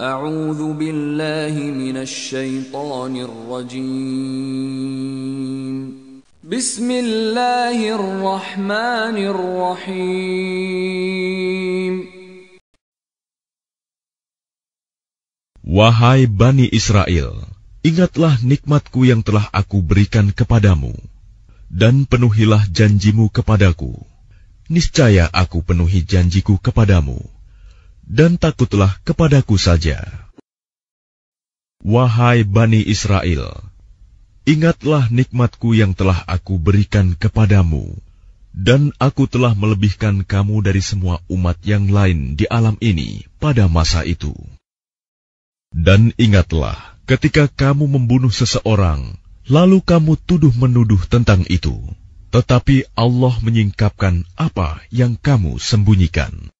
أعوذ بالله من الشيطان الرجيم بسم الله الرحمن الرحيم Wahai Bani Israel, ingatlah nikmatku yang telah aku berikan kepadamu, dan penuhilah janjimu kepadaku. Niscaya aku penuhi janjiku kepadamu dan takutlah kepadaku saja. Wahai Bani Israel, ingatlah nikmatku yang telah aku berikan kepadamu, dan aku telah melebihkan kamu dari semua umat yang lain di alam ini pada masa itu. Dan ingatlah ketika kamu membunuh seseorang, lalu kamu tuduh-menuduh tentang itu. Tetapi Allah menyingkapkan apa yang kamu sembunyikan.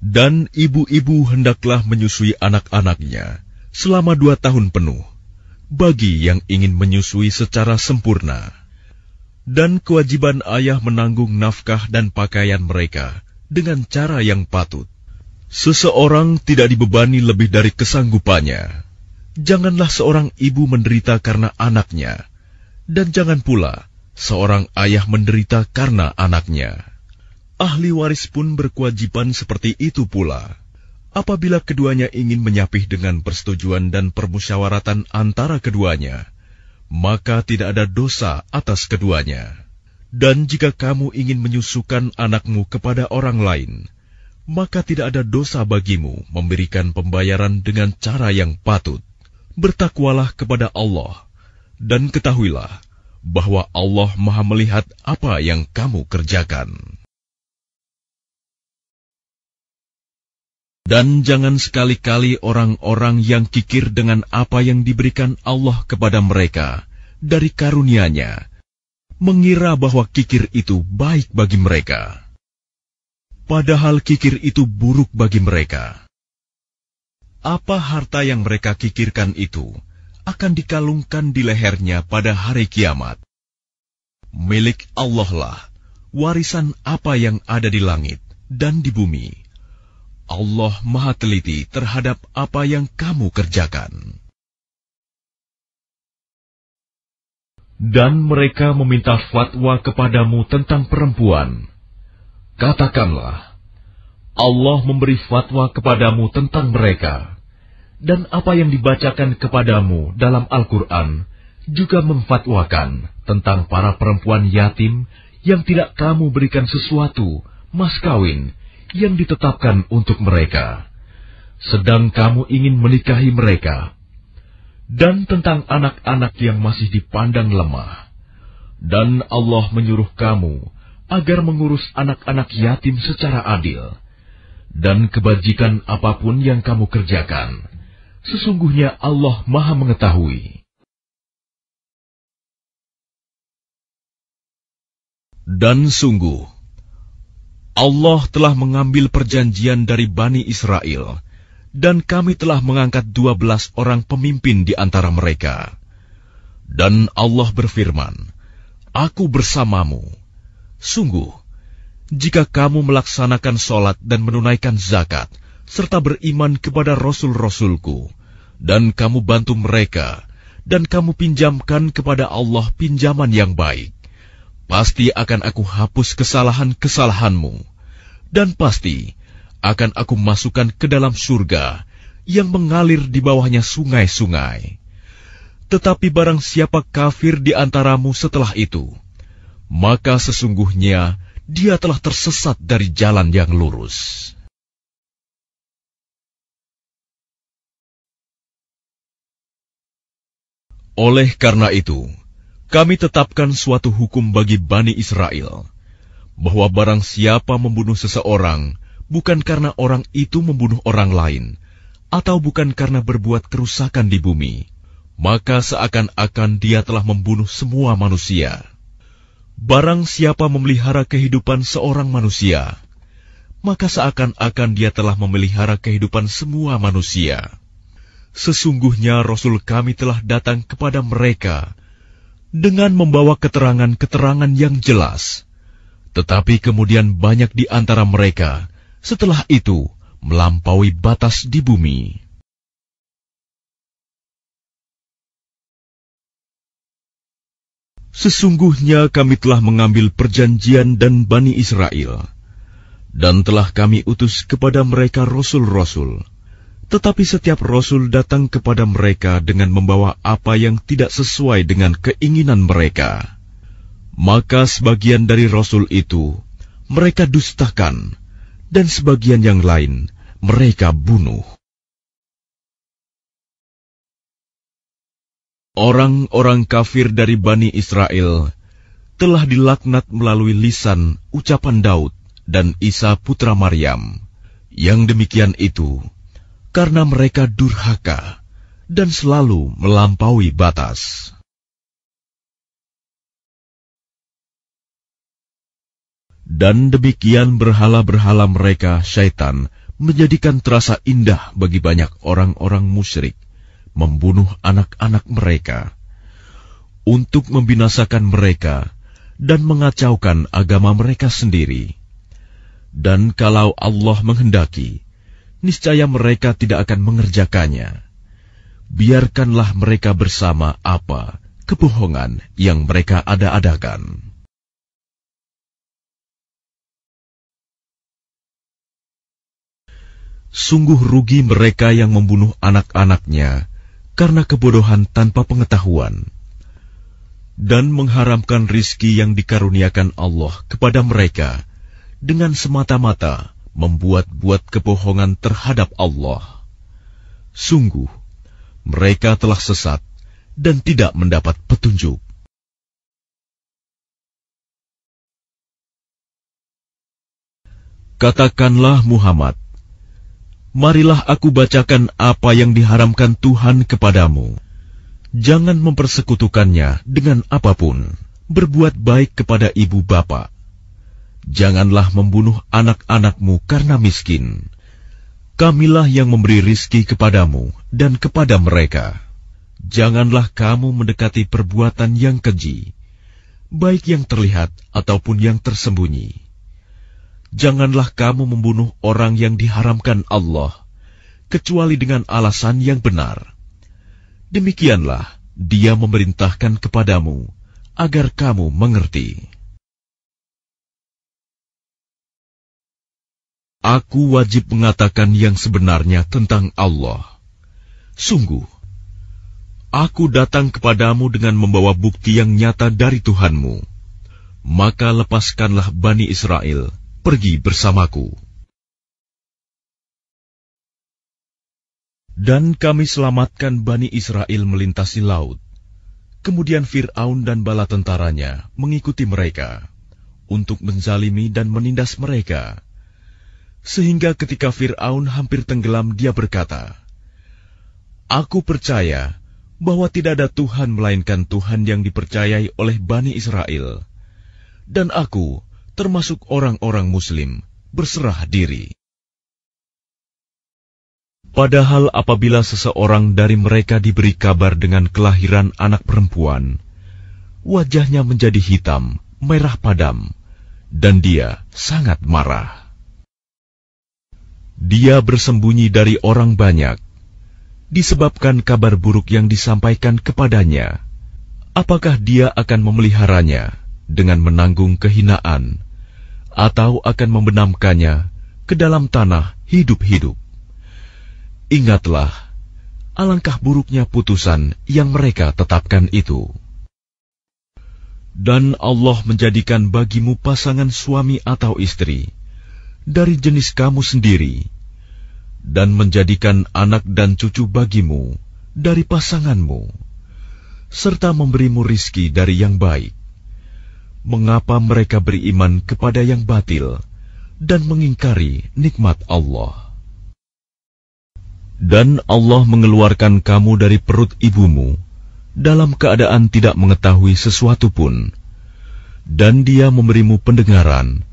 Dan ibu-ibu hendaklah menyusui anak-anaknya selama dua tahun penuh, bagi yang ingin menyusui secara sempurna. Dan kewajiban ayah menanggung nafkah dan pakaian mereka dengan cara yang patut. Seseorang tidak dibebani lebih dari kesanggupannya. Janganlah seorang ibu menderita karena anaknya, dan jangan pula seorang ayah menderita karena anaknya ahli waris pun berkewajiban seperti itu pula. Apabila keduanya ingin menyapih dengan persetujuan dan permusyawaratan antara keduanya, maka tidak ada dosa atas keduanya. Dan jika kamu ingin menyusukan anakmu kepada orang lain, maka tidak ada dosa bagimu memberikan pembayaran dengan cara yang patut. Bertakwalah kepada Allah, dan ketahuilah bahwa Allah Maha Melihat apa yang kamu kerjakan. Dan jangan sekali-kali orang-orang yang kikir dengan apa yang diberikan Allah kepada mereka dari karunia-Nya mengira bahwa kikir itu baik bagi mereka. Padahal kikir itu buruk bagi mereka. Apa harta yang mereka kikirkan itu akan dikalungkan di lehernya pada hari kiamat. Milik Allah lah warisan apa yang ada di langit dan di bumi Allah Maha Teliti terhadap apa yang kamu kerjakan. Dan mereka meminta fatwa kepadamu tentang perempuan. Katakanlah, Allah memberi fatwa kepadamu tentang mereka, dan apa yang dibacakan kepadamu dalam Al-Quran juga memfatwakan tentang para perempuan yatim yang tidak kamu berikan sesuatu, mas kawin, yang ditetapkan untuk mereka, sedang kamu ingin menikahi mereka, dan tentang anak-anak yang masih dipandang lemah, dan Allah menyuruh kamu agar mengurus anak-anak yatim secara adil, dan kebajikan apapun yang kamu kerjakan, sesungguhnya Allah Maha Mengetahui. Dan sungguh, Allah telah mengambil perjanjian dari Bani Israel, dan kami telah mengangkat dua belas orang pemimpin di antara mereka. Dan Allah berfirman, Aku bersamamu. Sungguh, jika kamu melaksanakan sholat dan menunaikan zakat, serta beriman kepada Rasul-Rasulku, dan kamu bantu mereka, dan kamu pinjamkan kepada Allah pinjaman yang baik Pasti akan aku hapus kesalahan-kesalahanmu, dan pasti akan aku masukkan ke dalam surga yang mengalir di bawahnya sungai-sungai. Tetapi barang siapa kafir di antaramu setelah itu, maka sesungguhnya dia telah tersesat dari jalan yang lurus. Oleh karena itu, kami tetapkan suatu hukum bagi Bani Israel, bahwa barang siapa membunuh seseorang bukan karena orang itu membunuh orang lain, atau bukan karena berbuat kerusakan di bumi, maka seakan-akan dia telah membunuh semua manusia. Barang siapa memelihara kehidupan seorang manusia, maka seakan-akan dia telah memelihara kehidupan semua manusia. Sesungguhnya Rasul kami telah datang kepada mereka, dengan membawa keterangan-keterangan yang jelas. Tetapi kemudian banyak di antara mereka setelah itu melampaui batas di bumi. Sesungguhnya kami telah mengambil perjanjian dan Bani Israel, dan telah kami utus kepada mereka rasul-rasul, tetapi setiap rasul datang kepada mereka dengan membawa apa yang tidak sesuai dengan keinginan mereka. Maka sebagian dari rasul itu mereka dustakan, dan sebagian yang lain mereka bunuh. Orang-orang kafir dari Bani Israel telah dilaknat melalui lisan ucapan Daud dan Isa putra Maryam. Yang demikian itu, karena mereka durhaka dan selalu melampaui batas. Dan demikian berhala-berhala mereka, syaitan, menjadikan terasa indah bagi banyak orang-orang musyrik, membunuh anak-anak mereka, untuk membinasakan mereka, dan mengacaukan agama mereka sendiri. Dan kalau Allah menghendaki, niscaya mereka tidak akan mengerjakannya. Biarkanlah mereka bersama apa kebohongan yang mereka ada-adakan. Sungguh rugi mereka yang membunuh anak-anaknya karena kebodohan tanpa pengetahuan dan mengharamkan rizki yang dikaruniakan Allah kepada mereka dengan semata-mata membuat-buat kebohongan terhadap Allah. Sungguh, mereka telah sesat dan tidak mendapat petunjuk. Katakanlah Muhammad, Marilah aku bacakan apa yang diharamkan Tuhan kepadamu. Jangan mempersekutukannya dengan apapun. Berbuat baik kepada ibu bapak Janganlah membunuh anak-anakmu karena miskin. Kamilah yang memberi rizki kepadamu dan kepada mereka. Janganlah kamu mendekati perbuatan yang keji, baik yang terlihat ataupun yang tersembunyi. Janganlah kamu membunuh orang yang diharamkan Allah, kecuali dengan alasan yang benar. Demikianlah Dia memerintahkan kepadamu agar kamu mengerti. Aku wajib mengatakan yang sebenarnya tentang Allah. Sungguh, aku datang kepadamu dengan membawa bukti yang nyata dari Tuhanmu. Maka lepaskanlah Bani Israel, pergi bersamaku. Dan kami selamatkan Bani Israel melintasi laut. Kemudian Fir'aun dan bala tentaranya mengikuti mereka untuk menzalimi dan menindas mereka sehingga ketika Fir'aun hampir tenggelam, dia berkata, Aku percaya bahwa tidak ada Tuhan melainkan Tuhan yang dipercayai oleh Bani Israel. Dan aku, termasuk orang-orang Muslim, berserah diri. Padahal apabila seseorang dari mereka diberi kabar dengan kelahiran anak perempuan, wajahnya menjadi hitam, merah padam, dan dia sangat marah. Dia bersembunyi dari orang banyak, disebabkan kabar buruk yang disampaikan kepadanya. Apakah dia akan memeliharanya dengan menanggung kehinaan, atau akan membenamkannya ke dalam tanah hidup-hidup? Ingatlah, alangkah buruknya putusan yang mereka tetapkan itu. Dan Allah menjadikan bagimu pasangan suami atau istri dari jenis kamu sendiri, dan menjadikan anak dan cucu bagimu dari pasanganmu, serta memberimu rizki dari yang baik. Mengapa mereka beriman kepada yang batil dan mengingkari nikmat Allah? Dan Allah mengeluarkan kamu dari perut ibumu dalam keadaan tidak mengetahui sesuatu pun, dan Dia memberimu pendengaran,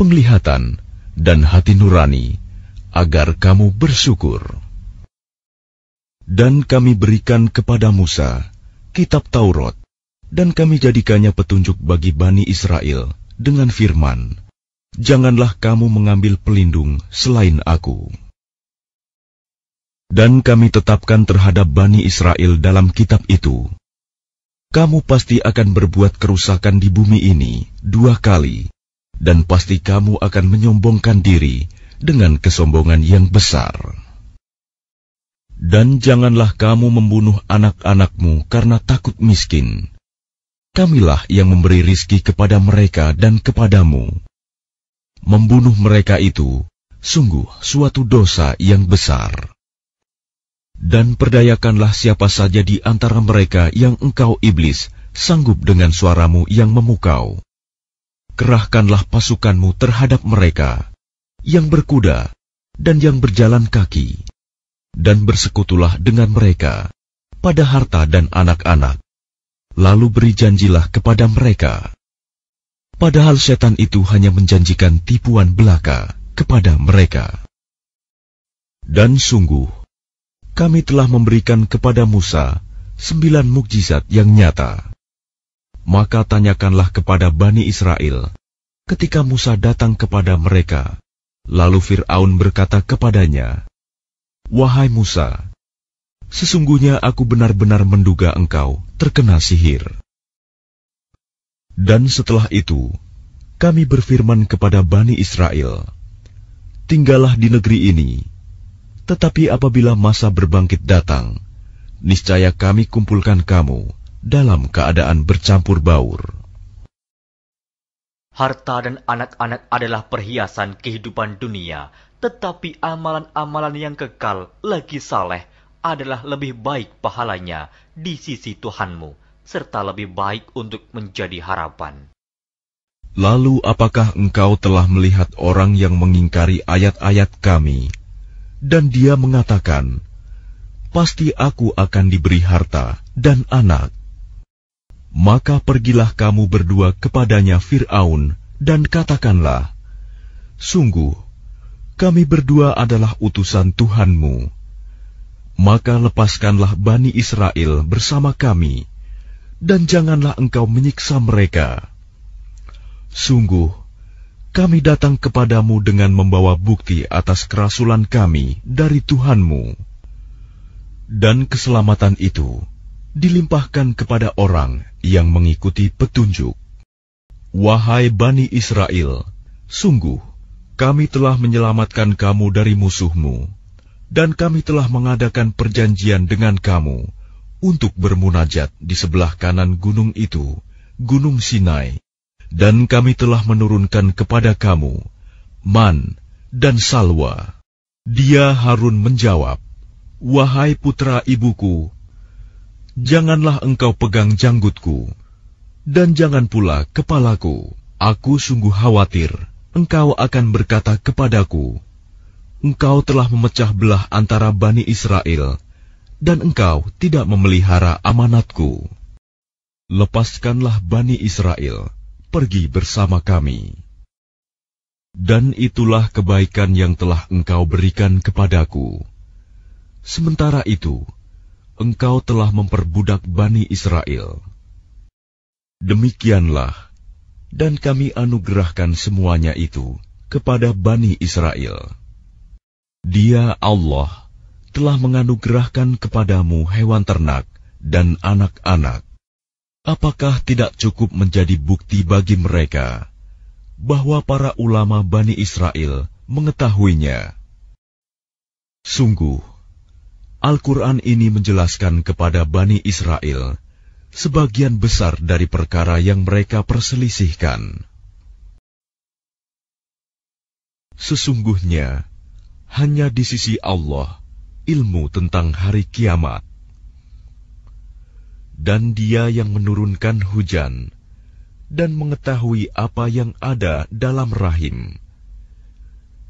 penglihatan, dan hati nurani, agar kamu bersyukur. Dan kami berikan kepada Musa kitab Taurat, dan kami jadikannya petunjuk bagi Bani Israel dengan firman, Janganlah kamu mengambil pelindung selain aku. Dan kami tetapkan terhadap Bani Israel dalam kitab itu, kamu pasti akan berbuat kerusakan di bumi ini dua kali, dan pasti kamu akan menyombongkan diri dengan kesombongan yang besar. Dan janganlah kamu membunuh anak-anakmu karena takut miskin. Kamilah yang memberi rizki kepada mereka dan kepadamu. Membunuh mereka itu sungguh suatu dosa yang besar. Dan perdayakanlah siapa saja di antara mereka yang engkau iblis sanggup dengan suaramu yang memukau kerahkanlah pasukanmu terhadap mereka yang berkuda dan yang berjalan kaki, dan bersekutulah dengan mereka pada harta dan anak-anak. Lalu beri janjilah kepada mereka. Padahal setan itu hanya menjanjikan tipuan belaka kepada mereka. Dan sungguh, kami telah memberikan kepada Musa sembilan mukjizat yang nyata. Maka tanyakanlah kepada Bani Israel ketika Musa datang kepada mereka. Lalu Firaun berkata kepadanya, "Wahai Musa, sesungguhnya aku benar-benar menduga engkau terkena sihir." Dan setelah itu, kami berfirman kepada Bani Israel, "Tinggallah di negeri ini, tetapi apabila masa berbangkit datang, niscaya kami kumpulkan kamu." dalam keadaan bercampur baur. Harta dan anak-anak adalah perhiasan kehidupan dunia, tetapi amalan-amalan yang kekal lagi saleh adalah lebih baik pahalanya di sisi Tuhanmu, serta lebih baik untuk menjadi harapan. Lalu apakah engkau telah melihat orang yang mengingkari ayat-ayat kami? Dan dia mengatakan, Pasti aku akan diberi harta dan anak. Maka pergilah kamu berdua kepadanya Fir'aun dan katakanlah, Sungguh, kami berdua adalah utusan Tuhanmu. Maka lepaskanlah Bani Israel bersama kami, dan janganlah engkau menyiksa mereka. Sungguh, kami datang kepadamu dengan membawa bukti atas kerasulan kami dari Tuhanmu. Dan keselamatan itu dilimpahkan kepada orang yang mengikuti petunjuk. Wahai Bani Israel, sungguh kami telah menyelamatkan kamu dari musuhmu, dan kami telah mengadakan perjanjian dengan kamu untuk bermunajat di sebelah kanan gunung itu, Gunung Sinai, dan kami telah menurunkan kepada kamu man dan salwa. Dia Harun menjawab, "Wahai putra ibuku, janganlah engkau pegang janggutku, dan jangan pula kepalaku. Aku sungguh khawatir engkau akan berkata kepadaku, Engkau telah memecah belah antara Bani Israel, dan engkau tidak memelihara amanatku. Lepaskanlah Bani Israel, pergi bersama kami. Dan itulah kebaikan yang telah engkau berikan kepadaku. Sementara itu, engkau telah memperbudak Bani Israel. Demikianlah, dan kami anugerahkan semuanya itu kepada Bani Israel. Dia Allah telah menganugerahkan kepadamu hewan ternak dan anak-anak. Apakah tidak cukup menjadi bukti bagi mereka bahwa para ulama Bani Israel mengetahuinya? Sungguh, Al-Quran ini menjelaskan kepada Bani Israel sebagian besar dari perkara yang mereka perselisihkan. Sesungguhnya, hanya di sisi Allah ilmu tentang hari kiamat. Dan dia yang menurunkan hujan dan mengetahui apa yang ada dalam rahim.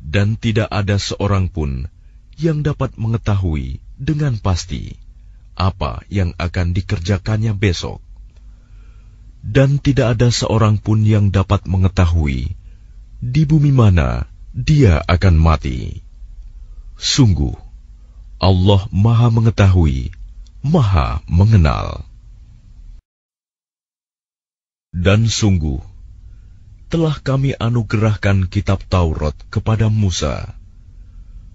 Dan tidak ada seorang pun yang dapat mengetahui dengan pasti apa yang akan dikerjakannya besok, dan tidak ada seorang pun yang dapat mengetahui di bumi mana dia akan mati. Sungguh, Allah Maha Mengetahui, Maha Mengenal, dan sungguh telah kami anugerahkan kitab Taurat kepada Musa.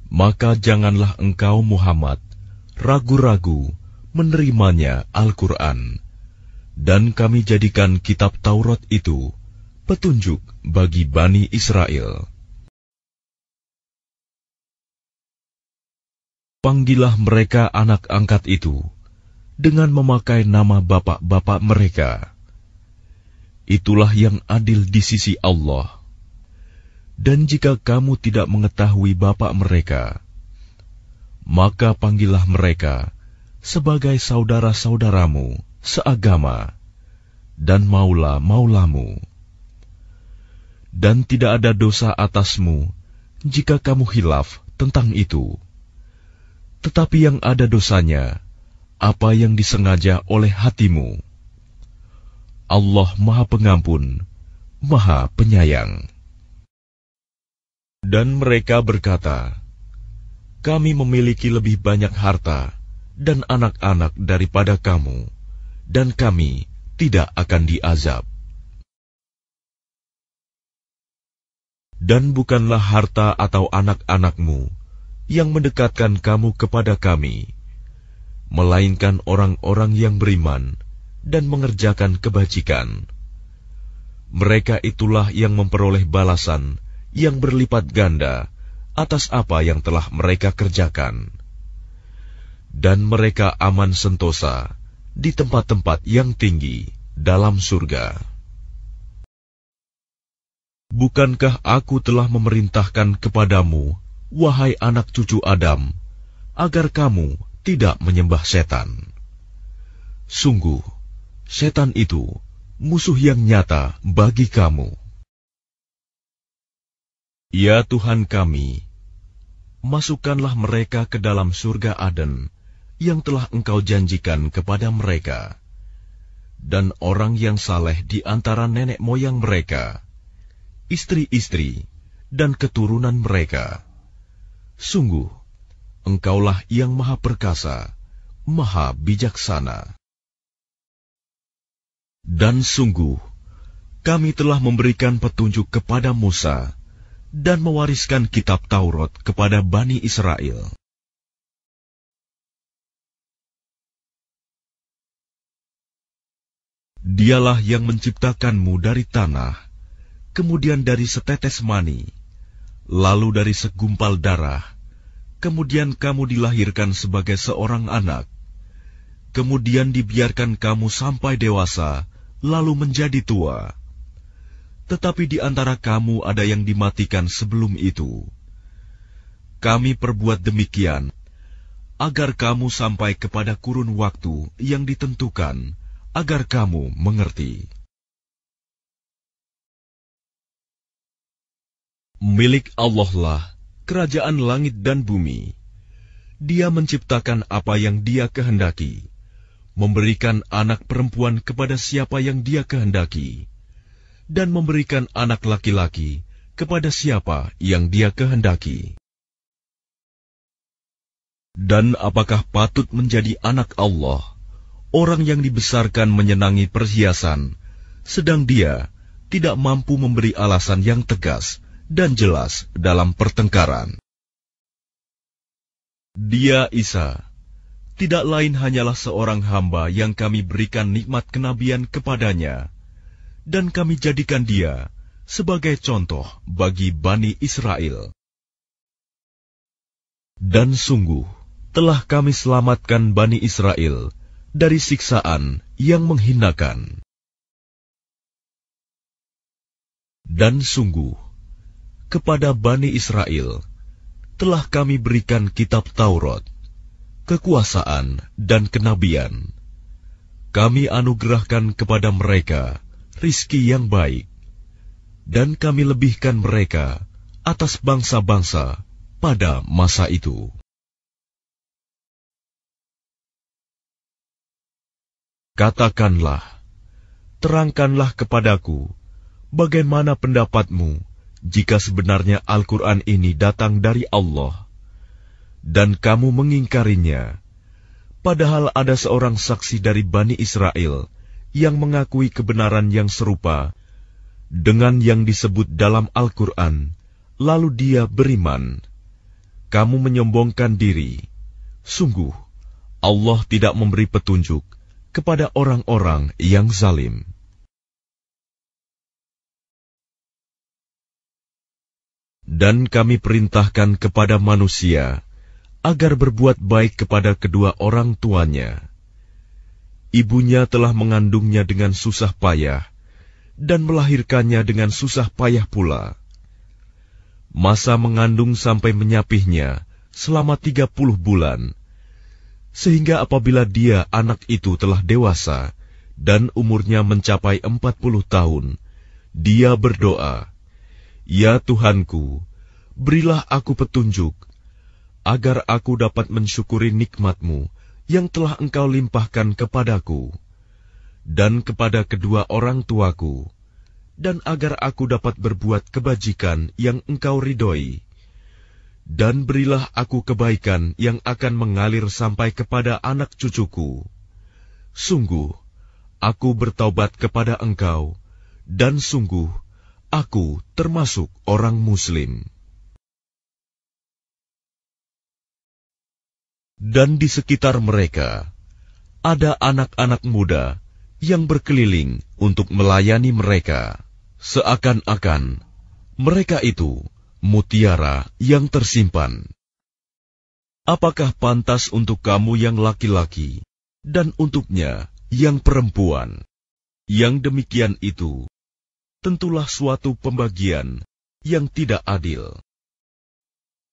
Maka janganlah engkau Muhammad ragu-ragu menerimanya Al-Quran, dan kami jadikan kitab Taurat itu petunjuk bagi Bani Israel. Panggilah mereka anak angkat itu dengan memakai nama bapak-bapak mereka. Itulah yang adil di sisi Allah. Dan jika kamu tidak mengetahui bapak mereka, maka panggillah mereka sebagai saudara-saudaramu seagama, dan maula maulamu. Dan tidak ada dosa atasmu jika kamu hilaf tentang itu. Tetapi yang ada dosanya, apa yang disengaja oleh hatimu. Allah Maha Pengampun, Maha Penyayang. Dan mereka berkata, kami memiliki lebih banyak harta dan anak-anak daripada kamu, dan kami tidak akan diazab. Dan bukanlah harta atau anak-anakmu yang mendekatkan kamu kepada kami, melainkan orang-orang yang beriman dan mengerjakan kebajikan. Mereka itulah yang memperoleh balasan yang berlipat ganda atas apa yang telah mereka kerjakan, dan mereka aman sentosa di tempat-tempat yang tinggi dalam surga. Bukankah Aku telah memerintahkan kepadamu, wahai anak cucu Adam, agar kamu tidak menyembah setan? Sungguh, setan itu musuh yang nyata bagi kamu Ya Tuhan kami, masukkanlah mereka ke dalam surga Aden yang telah Engkau janjikan kepada mereka. Dan orang yang saleh di antara nenek moyang mereka, istri-istri, dan keturunan mereka. Sungguh, Engkaulah yang maha perkasa, maha bijaksana. Dan sungguh, kami telah memberikan petunjuk kepada Musa, dan mewariskan kitab Taurat kepada Bani Israel. Dialah yang menciptakanmu dari tanah, kemudian dari setetes mani, lalu dari segumpal darah, kemudian kamu dilahirkan sebagai seorang anak, kemudian dibiarkan kamu sampai dewasa, lalu menjadi tua tetapi di antara kamu ada yang dimatikan sebelum itu. Kami perbuat demikian agar kamu sampai kepada kurun waktu yang ditentukan, agar kamu mengerti. Milik Allah lah kerajaan langit dan bumi. Dia menciptakan apa yang Dia kehendaki, memberikan anak perempuan kepada siapa yang Dia kehendaki dan memberikan anak laki-laki kepada siapa yang dia kehendaki. Dan apakah patut menjadi anak Allah, orang yang dibesarkan menyenangi perhiasan, sedang dia tidak mampu memberi alasan yang tegas dan jelas dalam pertengkaran. Dia Isa, tidak lain hanyalah seorang hamba yang kami berikan nikmat kenabian kepadanya, dan kami jadikan dia sebagai contoh bagi Bani Israel. Dan sungguh, telah kami selamatkan Bani Israel dari siksaan yang menghinakan. Dan sungguh, kepada Bani Israel telah kami berikan kitab Taurat, kekuasaan, dan kenabian. Kami anugerahkan kepada mereka rizki yang baik, dan kami lebihkan mereka atas bangsa-bangsa pada masa itu. Katakanlah, terangkanlah kepadaku bagaimana pendapatmu jika sebenarnya Al-Quran ini datang dari Allah dan kamu mengingkarinya, padahal ada seorang saksi dari Bani Israel yang mengakui kebenaran yang serupa dengan yang disebut dalam Al-Quran, lalu dia beriman. Kamu menyombongkan diri. Sungguh, Allah tidak memberi petunjuk kepada orang-orang yang zalim. Dan kami perintahkan kepada manusia agar berbuat baik kepada kedua orang tuanya Ibunya telah mengandungnya dengan susah payah dan melahirkannya dengan susah payah pula. Masa mengandung sampai menyapihnya selama tiga puluh bulan, sehingga apabila dia anak itu telah dewasa dan umurnya mencapai empat puluh tahun, dia berdoa, Ya Tuhanku, berilah aku petunjuk, agar aku dapat mensyukuri nikmatmu mu yang telah engkau limpahkan kepadaku dan kepada kedua orang tuaku, dan agar aku dapat berbuat kebajikan yang engkau ridhoi. Dan berilah aku kebaikan yang akan mengalir sampai kepada anak cucuku. Sungguh, aku bertaubat kepada engkau, dan sungguh, aku termasuk orang muslim.' dan di sekitar mereka ada anak-anak muda yang berkeliling untuk melayani mereka, seakan-akan mereka itu mutiara yang tersimpan. Apakah pantas untuk kamu yang laki-laki dan untuknya yang perempuan? Yang demikian itu tentulah suatu pembagian yang tidak adil.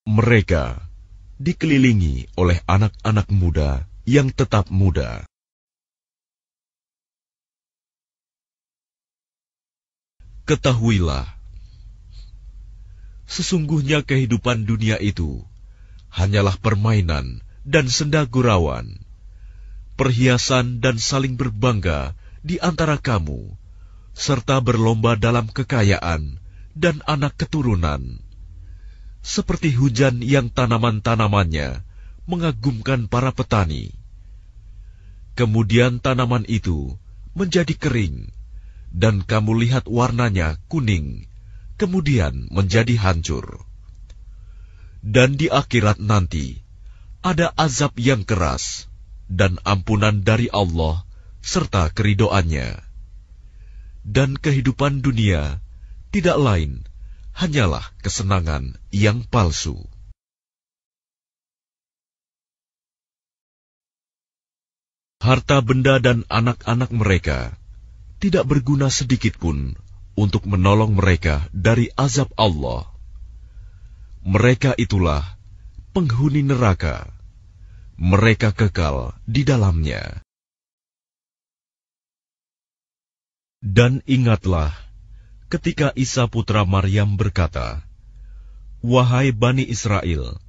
Mereka dikelilingi oleh anak-anak muda yang tetap muda. Ketahuilah, sesungguhnya kehidupan dunia itu hanyalah permainan dan senda gurauan, perhiasan dan saling berbangga di antara kamu, serta berlomba dalam kekayaan dan anak keturunan seperti hujan yang tanaman-tanamannya mengagumkan para petani. Kemudian tanaman itu menjadi kering, dan kamu lihat warnanya kuning, kemudian menjadi hancur. Dan di akhirat nanti ada azab yang keras dan ampunan dari Allah serta keridoannya. Dan kehidupan dunia tidak lain hanyalah kesenangan yang palsu. Harta benda dan anak-anak mereka tidak berguna sedikit pun untuk menolong mereka dari azab Allah. Mereka itulah penghuni neraka. Mereka kekal di dalamnya. Dan ingatlah, ketika Isa putra Maryam berkata, "Wahai Bani Israel,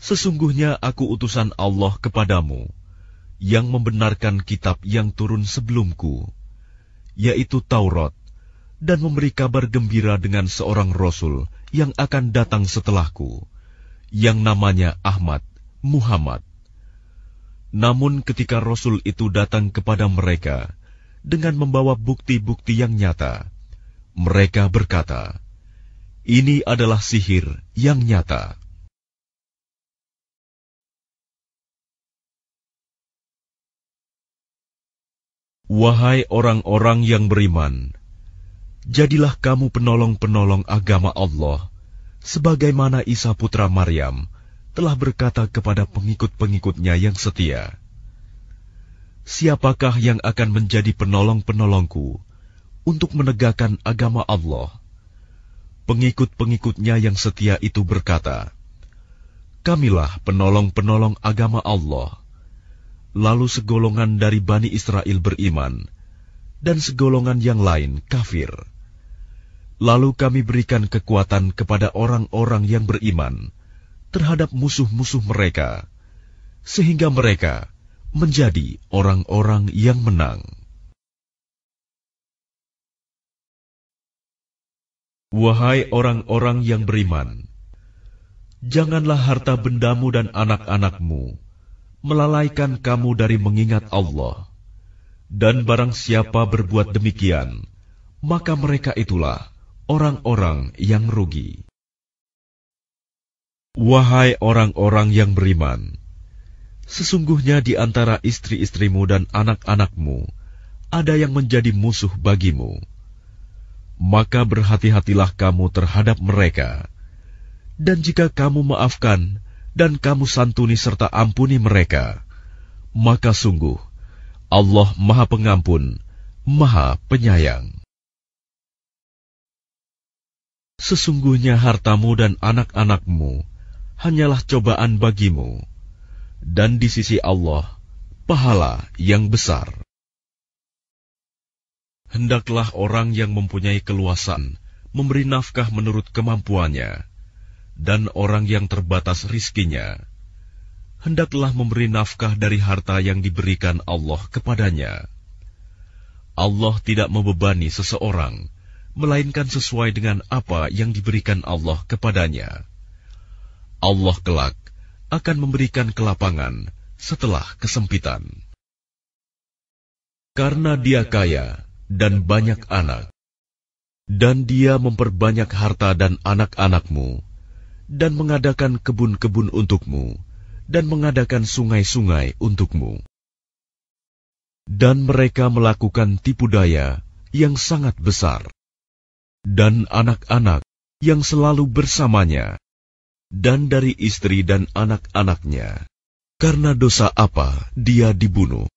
sesungguhnya aku utusan Allah kepadamu yang membenarkan kitab yang turun sebelumku, yaitu Taurat, dan memberi kabar gembira dengan seorang rasul yang akan datang setelahku, yang namanya Ahmad Muhammad." Namun, ketika rasul itu datang kepada mereka dengan membawa bukti-bukti yang nyata, mereka berkata, "Ini adalah sihir yang nyata." Wahai orang-orang yang beriman, jadilah kamu penolong-penolong agama Allah, sebagaimana Isa putra Maryam telah berkata kepada pengikut-pengikutnya yang setia, "Siapakah yang akan menjadi penolong-penolongku?" untuk menegakkan agama Allah. Pengikut-pengikutnya yang setia itu berkata, Kamilah penolong-penolong agama Allah. Lalu segolongan dari Bani Israel beriman, dan segolongan yang lain kafir. Lalu kami berikan kekuatan kepada orang-orang yang beriman terhadap musuh-musuh mereka, sehingga mereka menjadi orang-orang yang menang. Wahai orang-orang yang beriman, janganlah harta bendamu dan anak-anakmu melalaikan kamu dari mengingat Allah. Dan barang siapa berbuat demikian, maka mereka itulah orang-orang yang rugi. Wahai orang-orang yang beriman, sesungguhnya di antara istri-istrimu dan anak-anakmu ada yang menjadi musuh bagimu maka berhati-hatilah kamu terhadap mereka. Dan jika kamu maafkan dan kamu santuni serta ampuni mereka, maka sungguh Allah Maha Pengampun, Maha Penyayang. Sesungguhnya hartamu dan anak-anakmu hanyalah cobaan bagimu, dan di sisi Allah, pahala yang besar hendaklah orang yang mempunyai keluasan memberi nafkah menurut kemampuannya, dan orang yang terbatas rizkinya, hendaklah memberi nafkah dari harta yang diberikan Allah kepadanya. Allah tidak membebani seseorang, melainkan sesuai dengan apa yang diberikan Allah kepadanya. Allah kelak akan memberikan kelapangan setelah kesempitan. Karena dia kaya, dan banyak anak. Dan dia memperbanyak harta dan anak-anakmu, dan mengadakan kebun-kebun untukmu, dan mengadakan sungai-sungai untukmu. Dan mereka melakukan tipu daya yang sangat besar, dan anak-anak yang selalu bersamanya, dan dari istri dan anak-anaknya. Karena dosa apa dia dibunuh?